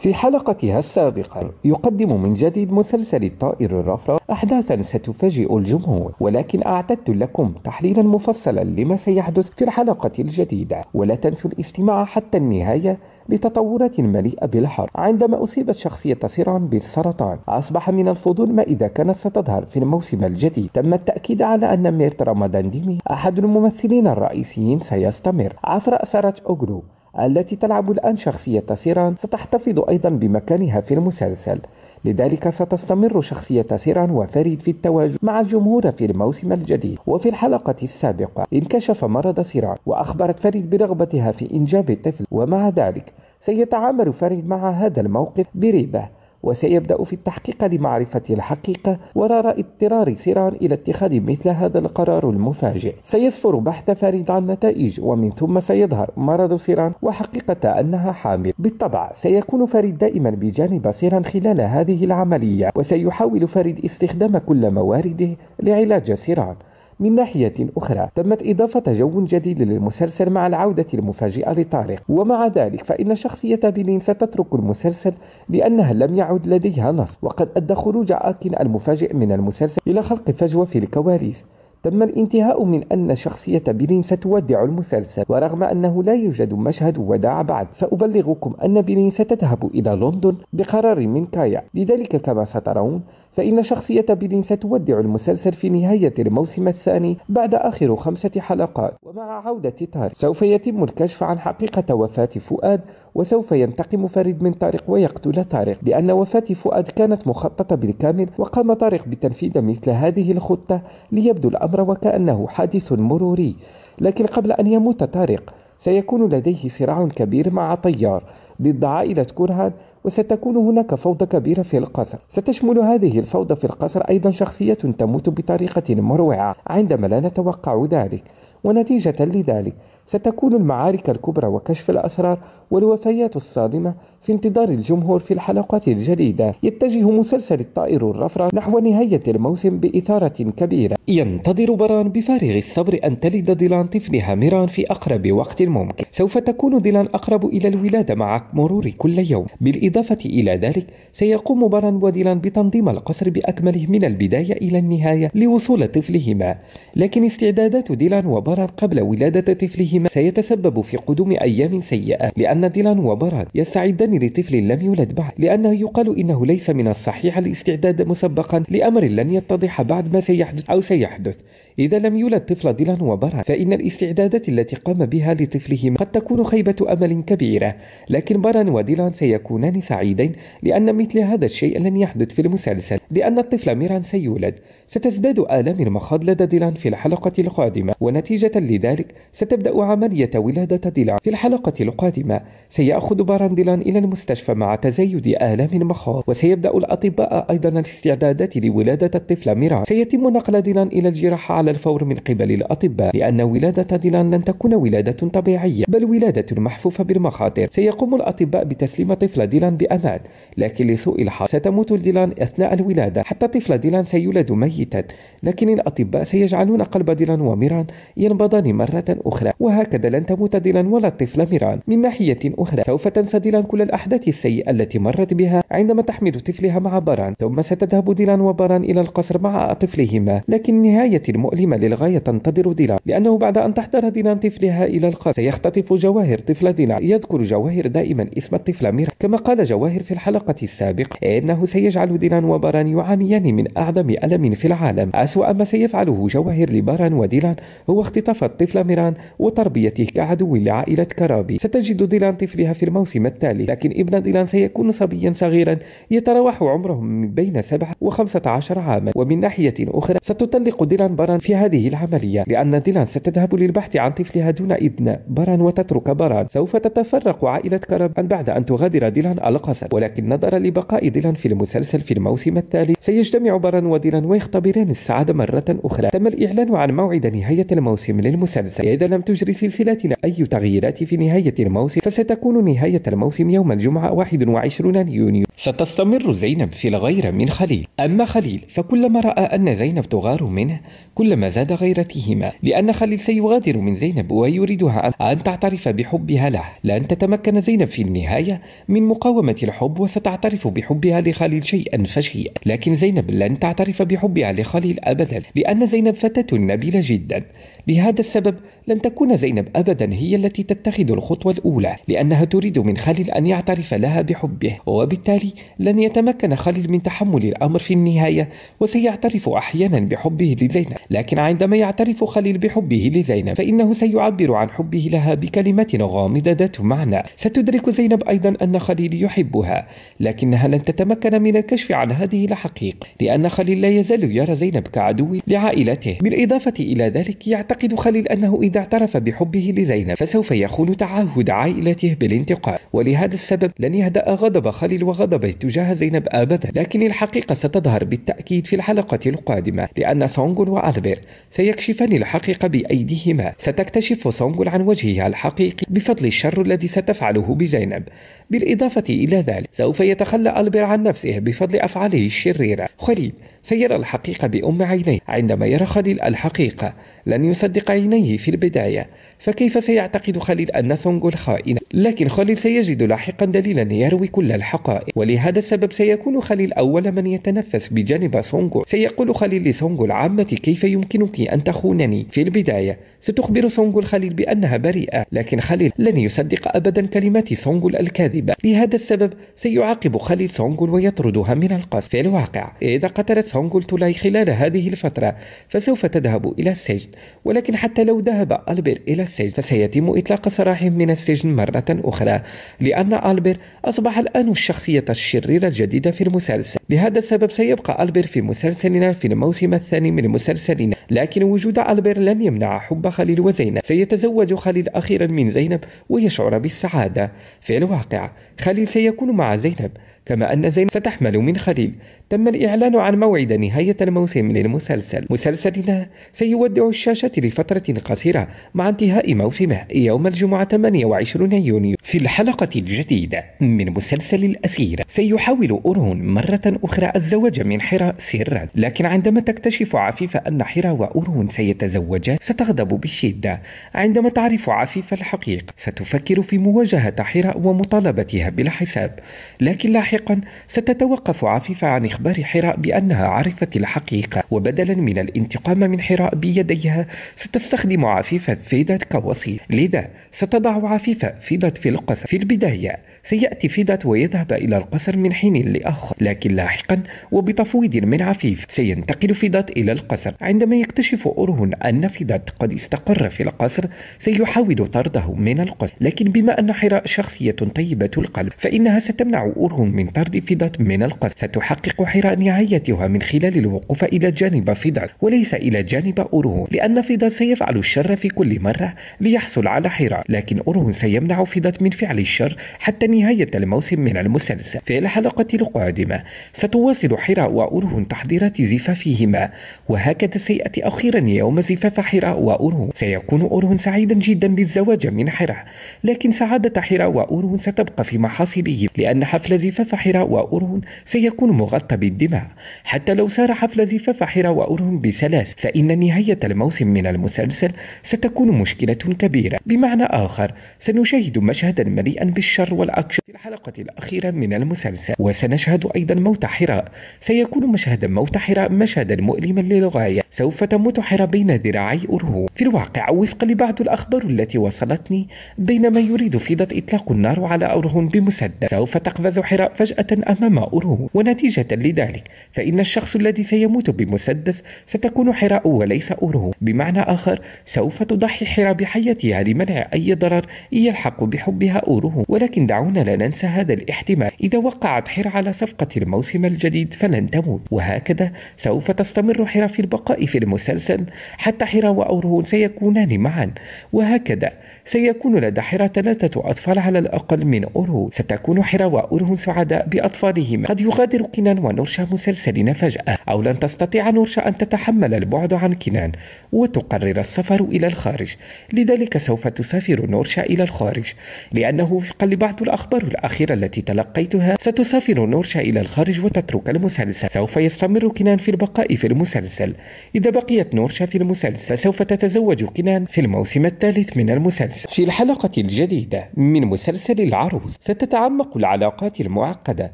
في حلقتها السابقة يقدم من جديد مسلسل الطائر الرفرف أحداثا ستفاجئ الجمهور ولكن أعددت لكم تحليلا مفصلا لما سيحدث في الحلقة الجديدة ولا تنسوا الاستماع حتى النهاية لتطورات مليئة بالحرب عندما أصيبت شخصية سيران بالسرطان أصبح من الفضول ما إذا كانت ستظهر في الموسم الجديد تم التأكيد على أن ميرت رمضان ديمي أحد الممثلين الرئيسيين سيستمر عثر أسرة أوغلو التي تلعب الآن شخصية سيران ستحتفظ أيضا بمكانها في المسلسل لذلك ستستمر شخصية سيران وفريد في التواجد مع الجمهور في الموسم الجديد وفي الحلقة السابقة انكشف مرض سيران وأخبرت فريد برغبتها في إنجاب الطفل ومع ذلك سيتعامل فريد مع هذا الموقف بريبة وسيبدأ في التحقيق لمعرفة الحقيقة وراء اضطرار سيران إلى اتخاذ مثل هذا القرار المفاجئ سيسفر بحث فريد عن نتائج ومن ثم سيظهر مرض سيران وحقيقة أنها حامل بالطبع سيكون فريد دائما بجانب سيران خلال هذه العملية وسيحاول فريد استخدام كل موارده لعلاج سيران من ناحية أخرى تمت إضافة جو جديد للمسلسل مع العودة المفاجئة لطارق ومع ذلك فإن شخصية بيلين ستترك المسلسل لأنها لم يعد لديها نص وقد أدى خروج آكن المفاجئ من المسلسل إلى خلق فجوة في الكواليس تم الانتهاء من أن شخصية بيرين ستودع المسلسل ورغم أنه لا يوجد مشهد وداع بعد سأبلغكم أن بيرين ستذهب إلى لندن بقرار من كايا لذلك كما سترون فإن شخصية بيرين ستودع المسلسل في نهاية الموسم الثاني بعد آخر خمسة حلقات ومع عودة طارق سوف يتم الكشف عن حقيقة وفاة فؤاد وسوف ينتقم فريد من طارق ويقتل طارق لأن وفاة فؤاد كانت مخططة بالكامل وقام طارق بتنفيذ مثل هذه الخطة ليبدو الأمر الأمر وكأنه حادث مروري لكن قبل أن يموت طارق سيكون لديه صراع كبير مع طيار ضد عائلة كرهان وستكون هناك فوضى كبيرة في القصر ستشمل هذه الفوضى في القصر أيضا شخصية تموت بطريقة مروعة عندما لا نتوقع ذلك ونتيجة لذلك ستكون المعارك الكبرى وكشف الأسرار والوفيات الصادمة في انتظار الجمهور في الحلقات الجديدة يتجه مسلسل الطائر الرفرة نحو نهاية الموسم بإثارة كبيرة ينتظر بران بفارغ الصبر أن تلد ديلان طفلها ميران في أقرب وقت ممكن سوف تكون ديلان أقرب إلى الولادة مع مرور كل يوم بالإضافة إلى ذلك سيقوم بران وديلان بتنظيم القصر بأكمله من البداية إلى النهاية لوصول طفلهما لكن استعدادات ديلان وبران قبل ولادة طفلهما ما سيتسبب في قدوم أيام سيئة لأن ديلان وبراد يستعدان لطفل لم يولد بعد لأنه يقال إنه ليس من الصحيح الاستعداد مسبقا لأمر لن يتضح بعد ما سيحدث أو سيحدث إذا لم يولد طفل ديلان وبراد فإن الاستعدادات التي قام بها لطفلهما قد تكون خيبة أمل كبيرة لكن بران وديلان سيكونان سعيدين لأن مثل هذا الشيء لن يحدث في المسلسل لأن الطفل ميران سيولد ستزداد آلام المخاض لدى ديلان في الحلقة القادمة ونتيجة لذلك ستبدأ عملية ولادة ديلا في الحلقة القادمة سيأخذ باراندلان إلى المستشفى مع تزايد آلام مخاض وسيبدأ الأطباء أيضا الاستعدادات لولادة الطفلة ميرا سيتم نقل ديلان إلى الجراحة على الفور من قبل الأطباء لأن ولادة ديلان لن تكون ولادة طبيعية بل ولادة محفوفة بالمخاطر سيقوم الأطباء بتسليم طفل ديلان بأمان لكن لسوء الحظ ستموت ديلان أثناء الولادة حتى طفل ديلان سيولد ميتا لكن الأطباء سيجعلون قلب ديلان وميران ينبضان مرة أخرى وهذا هكذا لن تموت ديلان ولا الطفل ميران من ناحية أخرى سوف تنسى ديلان كل الأحداث السيئة التي مرت بها عندما تحمل طفلها مع باران ثم ستذهب ديلان وباران إلى القصر مع طفلهما لكن نهاية مؤلمة للغاية تنتظر ديلان لأنه بعد أن تحضر ديلان طفلها إلى القصر سيختطف جواهر طفل ديلان يذكر جواهر دائما اسم الطفل ميران كما قال جواهر في الحلقة السابقة إنه سيجعل ديلان وباران يعانيان من أعظم ألم في العالم أسوأ ما سيفعله جواهر لباران وديلان هو اختطاف الطفل ميران وط تربيته كعدو لعائلة كرابي ستجد ديلان طفلها في الموسم التالي لكن ابن ديلان سيكون صبيا صغيرا يتراوح عمره من بين 7 و 15 عاما ومن ناحية أخرى ستطلق ديلان بران في هذه العملية لأن ديلان ستذهب للبحث عن طفلها دون إذن بران وتترك بران سوف تتفرق عائلة كرابي بعد أن تغادر ديلان القصر ولكن نظرا لبقاء ديلان في المسلسل في الموسم التالي سيجتمع بران وديلان ويختبران السعادة مرة أخرى تم الإعلان عن موعد نهاية الموسم للمسلسل إذا لم تجري سلسلتنا أي تغييرات في نهاية الموسم فستكون نهاية الموسم يوم الجمعة 21 يونيو ستستمر زينب في الغيرة من خليل أما خليل فكلما رأى أن زينب تغار منه كلما زاد غيرتهما لأن خليل سيغادر من زينب ويريدها أن تعترف بحبها له لن تتمكن زينب في النهاية من مقاومة الحب وستعترف بحبها لخليل شيئا فشيئا لكن زينب لن تعترف بحبها لخليل أبدا لأن زينب فتاة نبيلة جدا لهذا السبب لن تكون زينب أبدا هي التي تتخذ الخطوة الأولى لأنها تريد من خليل أن يعترف لها بحبه وبالتالي لن يتمكن خليل من تحمل الأمر في النهاية وسيعترف أحيانا بحبه لزينب لكن عندما يعترف خليل بحبه لزينب فإنه سيعبر عن حبه لها بكلمات غامضة ذات معنى ستدرك زينب أيضا أن خليل يحبها لكنها لن تتمكن من الكشف عن هذه الحقيقة لأن خليل لا يزال يرى زينب كعدو لعائلته بالإضافة إلى ذلك يعترف يعتقد خليل أنه إذا اعترف بحبه لزينب فسوف يخون تعهد عائلته بالانتقام ولهذا السبب لن يهدأ غضب خليل وغضبه تجاه زينب أبدا لكن الحقيقة ستظهر بالتأكيد في الحلقة القادمة لأن سونغ وألبير سيكشفان الحقيقة بأيديهما ستكتشف سونغ عن وجهها الحقيقي بفضل الشر الذي ستفعله بزينب بالإضافة إلى ذلك سوف يتخلى ألبير عن نفسه بفضل أفعاله الشريرة خليل سيرى الحقيقة بأم عينيه عندما يرى خليل الحقيقة لن يصدق عينيه في البداية فكيف سيعتقد خليل أن سونغ الخائن لكن خليل سيجد لاحقا دليلا يروي كل الحقائق ولهذا السبب سيكون خليل أول من يتنفس بجانب سونغ سيقول خليل لسونغ العامة كيف يمكنك أن تخونني في البداية ستخبر سونغ الخليل بأنها بريئة لكن خليل لن يصدق أبدا كلمات سونغ الكاذبة لهذا السبب سيعاقب خليل سونغ ويطردها من القصر في الواقع إذا قتلت سونغ تولاي خلال هذه الفترة فسوف تذهب إلى السجن ولكن حتى لو ذهب ألبير إلى السجن فسيتم إطلاق سراحه من السجن مرة أخرى لأن ألبر أصبح الآن الشخصية الشريرة الجديدة في المسلسل لهذا السبب سيبقى ألبر في مسلسلنا في الموسم الثاني من مسلسلنا لكن وجود ألبر لن يمنع حب خليل وزينب سيتزوج خليل أخيرا من زينب ويشعر بالسعادة في الواقع خليل سيكون مع زينب كما أن زين ستحمل من خليل تم الإعلان عن موعد نهاية الموسم للمسلسل مسلسلنا سيودع الشاشة لفترة قصيرة مع انتهاء موسمه يوم الجمعة 28 يونيو في الحلقة الجديدة من مسلسل الأسير سيحاول أورون مرة أخرى الزواج من حراء سرا لكن عندما تكتشف عفيفة أن حراء وأورون سيتزوجان ستغضب بشدة عندما تعرف عفيفة الحقيقة ستفكر في مواجهة حراء ومطالبتها بالحساب لكن لاحقا ستتوقف عفيفة عن إخبار حراء بأنها عرفت الحقيقة وبدلا من الانتقام من حراء بيديها ستستخدم عفيفة فيدت كوسيط لذا ستضع عفيفة فيدت في القصر في البداية سيأتي فيدات ويذهب إلى القصر من حين لآخر لكن لاحقا وبتفويض من عفيف سينتقل فيدات إلى القصر عندما يكتشف أورهون أن فيدات قد استقر في القصر سيحاول طرده من القصر لكن بما أن حراء شخصية طيبة القلب فإنها ستمنع أورهون من طرد فيدات من القصر ستحقق حراء نهايتها من خلال الوقوف إلى جانب فيدات وليس إلى جانب أورهون لأن فيدات سيفعل الشر في كل مرة ليحصل على حراء لكن أورهون سيمنع فيدات من من فعل الشر حتى نهاية الموسم من المسلسل في الحلقة القادمة ستواصل حراء وأرهن تحضيرات زفافهما وهكذا سيأتي أخيرا يوم زفاف حراء وأرهن سيكون أرهن سعيدا جدا بالزواج من حراء لكن سعادة حراء وأرهن ستبقى في محاصيله لأن حفل زفاف حراء وأرهن سيكون مغطى بالدماء حتى لو سار حفل زفاف حراء وأرهن بسلاس فإن نهاية الموسم من المسلسل ستكون مشكلة كبيرة بمعنى آخر سنشاهد مشهد مليئا بالشر والأكشن في الحلقة الأخيرة من المسلسل وسنشهد أيضا موت حراء سيكون مشهد موت حراء مشهدا مؤلما للغاية سوف تموت حراء بين ذراعي أرهو في الواقع وفقا لبعض الأخبار التي وصلتني بينما يريد فيضة إطلاق النار على أرهو بمسدس سوف تقفز حراء فجأة أمام أرهو ونتيجة لذلك فإن الشخص الذي سيموت بمسدس ستكون حراء وليس أرهو بمعنى آخر سوف تضحي حراء بحياتها لمنع أي ضرر يلحق بحبها عليها ولكن دعونا لا ننسى هذا الاحتمال إذا وقع بحير على صفقة الموسم الجديد فلن تموت وهكذا سوف تستمر حرا في البقاء في المسلسل حتى حرا وأورهون سيكونان معا وهكذا سيكون لدى حرا ثلاثة أطفال على الأقل من أوره ستكون حرا وأورهون سعداء بأطفالهما قد يغادر كنان ونورشا مسلسلنا فجأة أو لن تستطيع نورشا أن تتحمل البعد عن كنان وتقرر السفر إلى الخارج لذلك سوف تسافر نورشا إلى الخارج لأنه وفقا لبعض الأخبار الأخيرة التي تلقيتها ستسافر نورشا إلى الخارج وتترك المسلسل سوف يستمر كنان في البقاء في المسلسل إذا بقيت نورشا في المسلسل سوف تتزوج كنان في الموسم الثالث من المسلسل في الحلقة الجديدة من مسلسل العروس ستتعمق العلاقات المعقدة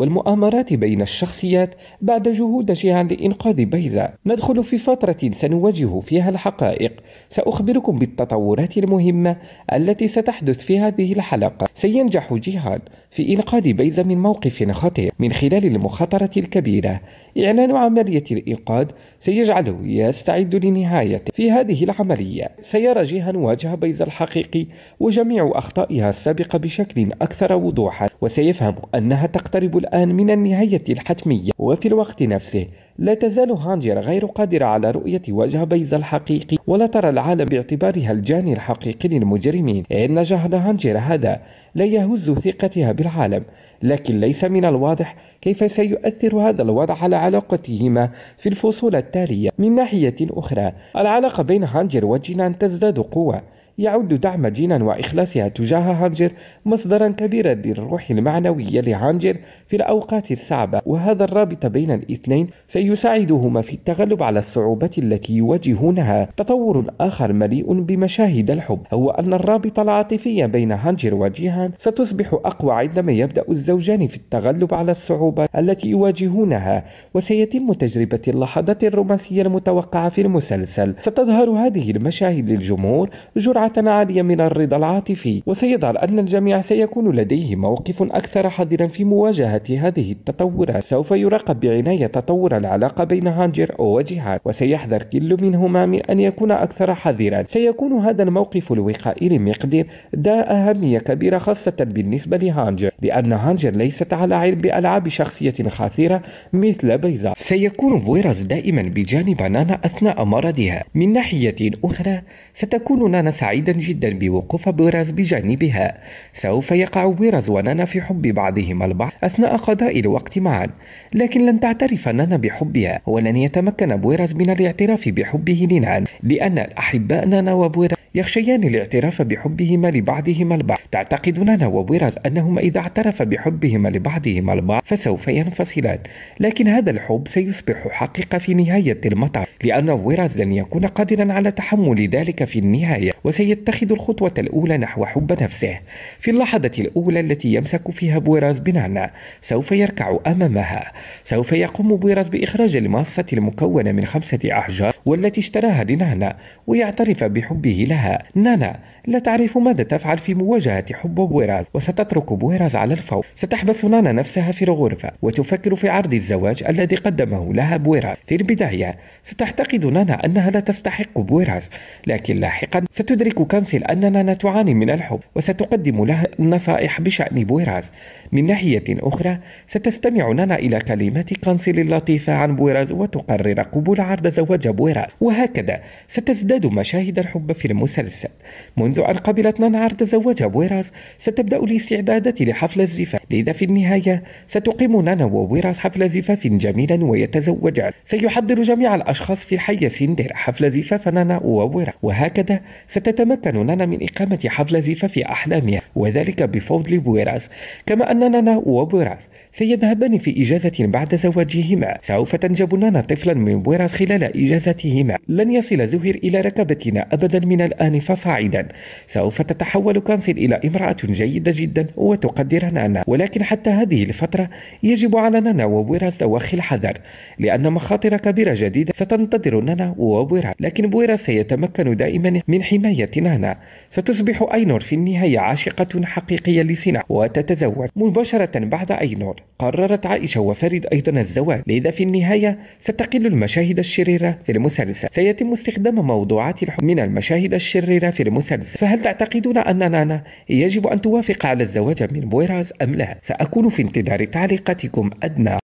والمؤامرات بين الشخصيات بعد جهود جيهان لإنقاذ بيزا ندخل في فترة سنواجه فيها الحقائق سأخبركم بالتطورات المهمة التي ستحدث في هذه الحلقة سينجح جيهان في إنقاذ بيزا من موقف خطير من خلال المخاطرة الكبيرة إعلان عملية الإنقاذ سيجعله يستعد لنهايته في هذه العملية سيرى جيهان واجه بيزا الحقيقي وجميع أخطائها السابقة بشكل أكثر وضوحا وسيفهم أنها تقترب الآن من النهاية الحتمية وفي الوقت نفسه لا تزال هانجر غير قادرة على رؤية وجه بيز الحقيقي ولا ترى العالم باعتبارها الجاني الحقيقي للمجرمين إن جهد هانجر هذا لا يهز ثقتها بالعالم لكن ليس من الواضح كيف سيؤثر هذا الوضع على علاقتهما في الفصول التالية من ناحية أخرى العلاقة بين هانجر وجينان تزداد قوة يعد دعم جينا وإخلاصها تجاه هانجر مصدرا كبيرا للروح المعنوية لهانجر في الأوقات الصعبة وهذا الرابط بين الاثنين سيساعدهما في التغلب على الصعوبات التي يواجهونها تطور آخر مليء بمشاهد الحب هو أن الرابطة العاطفية بين هانجر وجيهان ستصبح أقوى عندما يبدأ الزوجان في التغلب على الصعوبات التي يواجهونها وسيتم تجربة اللحظات الرومانسية المتوقعة في المسلسل ستظهر هذه المشاهد للجمهور جرعة عالية من الرضا العاطفي وسيظهر أن الجميع سيكون لديه موقف أكثر حذرا في مواجهة هذه التطورات سوف يراقب بعناية تطور العلاقة بين هانجر وجيهان وسيحذر كل منهما من أن يكون أكثر حذرا سيكون هذا الموقف الوقائي لمقدر ذا أهمية كبيرة خاصة بالنسبة لهانجر لأن هانجر ليست على علم بألعاب شخصية خاثرة مثل بيزا سيكون بويرز دائما بجانب نانا أثناء مرضها من ناحية أخرى ستكون نانا سعيدة سعيدا جدا بوقوف بيرز بجانبها سوف يقع بيرز ونانا في حب بعضهما البعض أثناء قضاء الوقت معا لكن لن تعترف نانا بحبها ولن يتمكن بويرز من الاعتراف بحبه لنان لأن الأحباء نانا وبويرز يخشيان الاعتراف بحبهما لبعضهما البعض تعتقد نانا وبيرز أنهما إذا اعترف بحبهما لبعضهما البعض فسوف ينفصلان لكن هذا الحب سيصبح حقيقة في نهاية المطاف لأن ويرز لن يكون قادرا على تحمل ذلك في النهاية وسي يتخذ الخطوة الأولى نحو حب نفسه في اللحظة الأولى التي يمسك فيها بويراز بنعنع سوف يركع أمامها سوف يقوم بويراز بإخراج الماصة المكونة من خمسة أحجار والتي اشتراها لنانا ويعترف بحبه لها نانا لا تعرف ماذا تفعل في مواجهة حب بويراز وستترك بويراز على الفور ستحبس نانا نفسها في الغرفة وتفكر في عرض الزواج الذي قدمه لها بويراز في البداية ستعتقد نانا أنها لا تستحق بويراز لكن لاحقا ستدرك كانسل أن نانا تعاني من الحب وستقدم لها نصائح بشأن بويراز من ناحية أخرى ستستمع نانا إلى كلمات كانسل اللطيفة عن بويراز وتقرر قبول عرض زواج بويراز المتطورة وهكذا ستزداد مشاهد الحب في المسلسل منذ أن قبلت نان عرض زواج بويراس ستبدأ الاستعدادات لحفل الزفاف لذا في النهاية ستقيم نانا وبويراس حفل زفاف جميلا ويتزوجان سيحضر جميع الأشخاص في حي سندر حفل زفاف نانا وبويراس وهكذا ستتمكن نانا من إقامة حفل زفاف أحلامها وذلك بفضل بويراز كما أن نانا وبويراز سيذهبان في إجازة بعد زواجهما سوف تنجب نانا طفلا من بويراز خلال إجازة ركبتهما لن يصل زهير إلى ركبتنا أبدا من الآن فصاعدا سوف تتحول كانسل إلى امرأة جيدة جدا وتقدر نانا ولكن حتى هذه الفترة يجب على نانا وبويراس توخي الحذر لأن مخاطر كبيرة جديدة ستنتظر نانا وبويراس لكن بويراس سيتمكن دائما من حماية نانا ستصبح أينور في النهاية عاشقة حقيقية لسنا وتتزوج مباشرة بعد أينور قررت عائشة وفريد أيضا الزواج لذا في النهاية ستقل المشاهد الشريرة في المستقبل المسلسل سيتم استخدام موضوعات الحب من المشاهد الشريرة في المسلسل فهل تعتقدون أن نانا يجب أن توافق على الزواج من بويراز أم لا؟ سأكون في انتظار تعليقاتكم أدنى